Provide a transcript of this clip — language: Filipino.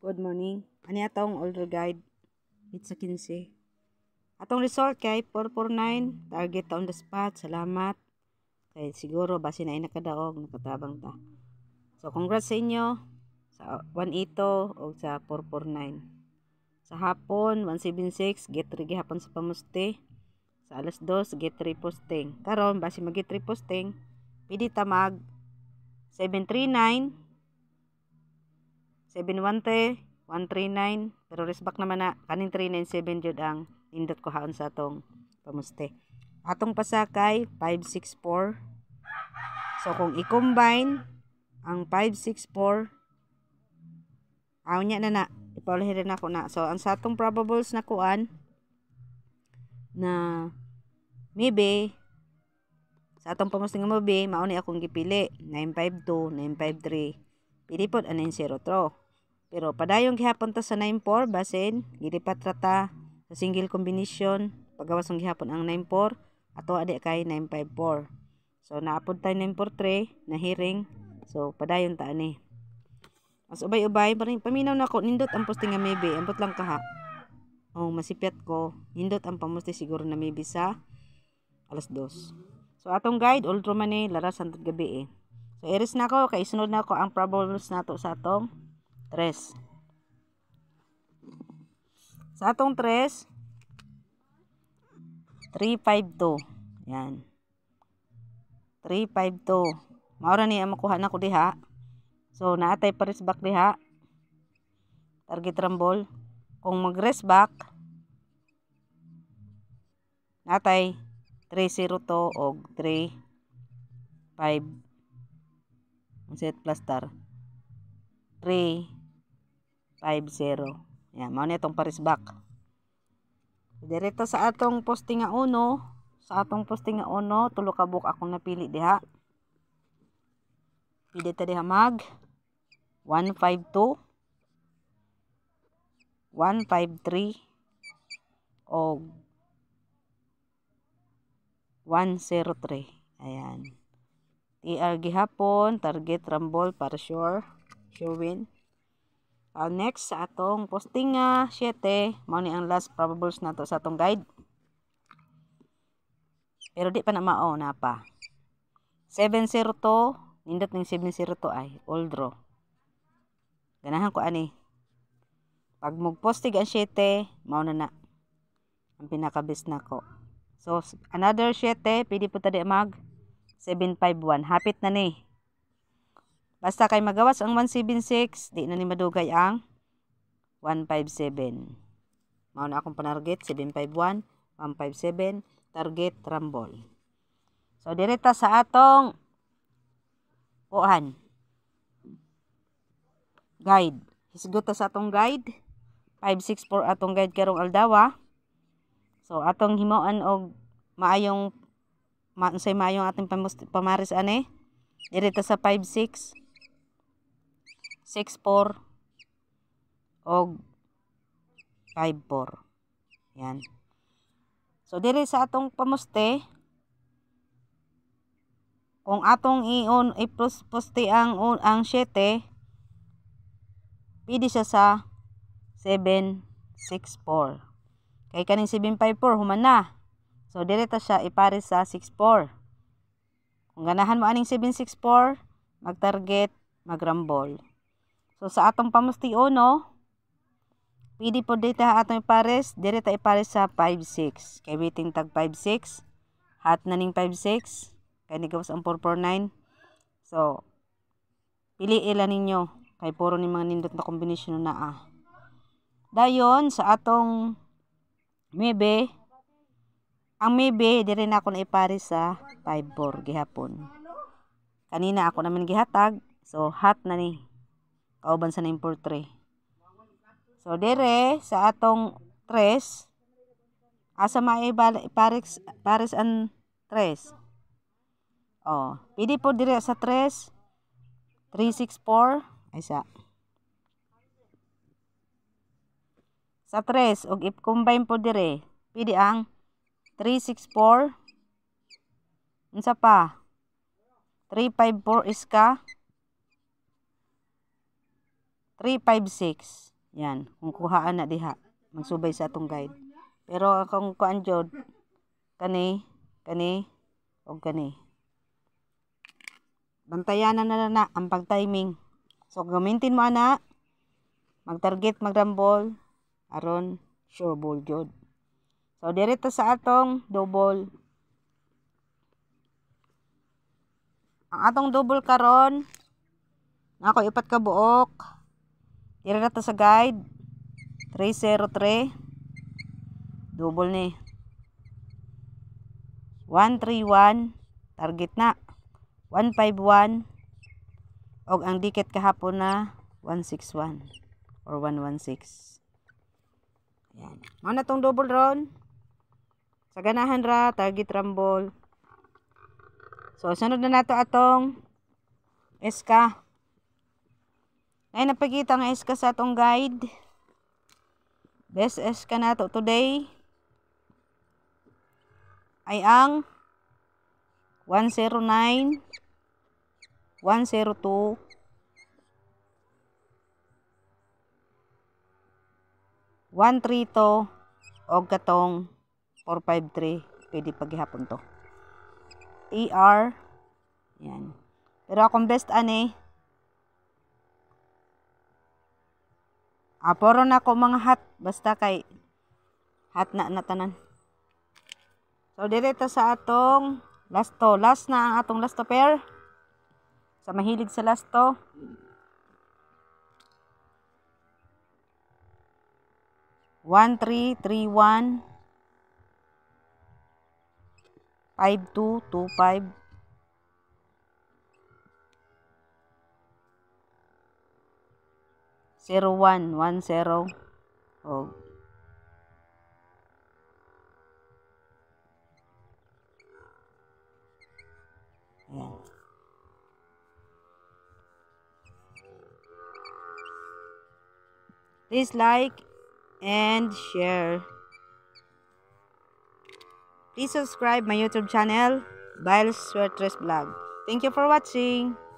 Good morning. Ani atong older guide. It's a kinse. Atong result kay 449. Target on the spot. Salamat. Kay siguro basi na nakadaog. Nakatabang ta. So congrats sa inyo. Sa 182 o sa 449. Sa hapon 176. Get rigi hapon sa pamuste. Sa alas 2. Get posting. Karon basi mag-get posting. Pwede ta mag 739 713 139 pero resback naman na kaning 397 jud ang indot ko haon sa atong pamuste atong pasakay 564 so kung i-combine ang 564 aw nya na na ipaulahin na ako na so ang sa atong probables na kuan na maybe sa atong pamuste nga mabi mao ni akong gipili 952 953 pili pod 903 pero padayong gihapon ta sa 94 basin gilipat ra sa single combination pagawas ng gihapon ang 94 ato adi kay 954. So naapod tay 943 na hearing. So padayon ta ani. Mas ubay-ubay parang paminaw na ko nindot ang posting nga maybe ambot lang kaha. Oh masipyat ko nindot ang pamusti siguro na maybe sa alas 2. So atong guide ultra man ni laras santud gabi eh. So iris na ko kay sunod na ko ang problems nato sa atong tres. Sa atong tres, 352. Yan. 352. Maura niya makuha na ko diha. So, naatay pa back diha. Target rumble. Kung mag back, naatay 302 o 3 5 set plus star 3 50. 0 Ayan, mao itong Paris back. Direkta sa atong posting nga uno, sa atong posting nga uno, tulo ka book akong napili diha. Pili ta diha mag 152 153 og 103. Ayan. TR gihapon, target rumble para sure, sure win. Uh, next sa atong posting postinga 7, mao ni ang last probables nato sa atong guide. Pero di pa na mao na pa. 702 nindot ning 702 ay old row. Ganahan ko ani. Pag magpostig ang 7, mao na na ang pinakabis ko. So another 7, pwede po tadi mag 751. Hapit na ni. Basta kay magawas ang 176, di na ni madugay ang 157. Mao na akong panarget 751, 157, target rumble. So direta sa atong kuan guide. Hisgot sa atong guide. 564 atong guide karong aldawa. So atong himuan og maayong ma unsay maayong ating pamaris ane. Direta sa 56 6-4 og 5-4. Yan. So, diri sa atong pamuste, kung atong ion poste ang ang 7, pwede siya sa 764. Kay kaning 754 human na. So direta siya ipare sa 64. Kung ganahan mo aning 764, mag-target, mag-rumble. So sa atong no, pwede po dito ha atong ipares, dire ta ipares sa 56. Kay waiting tag 56, hat na ning 56, kay nigawas ang 449. So pili ilan ninyo kay puro ni mga nindot na kombinasyon na ah. Dayon sa atong mebe, ang mebe, dire na ako na ipares sa 54 gihapon. Kanina ako naman gihatag, so hat na ni kauban sa 943 so dire sa atong 3 asa maay parex pares an 3 oh pidi po dire sa 3 364 isa sa 3 og if combine po dire pidi ang 364 unsa pa 354 is ka 356. Yan, kung kuhaan na diha, magsubay sa atong guide. Pero akong kuan jod kani, kani og kani. bantayan na na, na ang pagtiming. So gamitin mo ana mag-target magrambol aron sure ball jod. So direto sa atong double ang atong double karon nako ipat ka buok Ira na to sa guide. 303. Double ni. 131. Target na. 151. Og ang dikit kahapon na 161 or 116. Ayan. Mao na tong double round. Sa ganahan ra, target rumble. So, sunod na nato atong SK. Nay napakita nga is ka sa atong guide. Best is ka nato today ay ang 109 102 132 og katong 453 pwede paghihapon to. AR. E Yan. Pero akong best ani Aporo na ko mga hat. Basta kay hat na natanan. So, direta sa atong lasto. Last na ang atong lasto pair. Sa mahilig sa lasto. One, three, three, one. Five, two, two, five. 0110 og Please like and share. Please subscribe my YouTube channel, Biles Sweatress Vlog. Thank you for watching.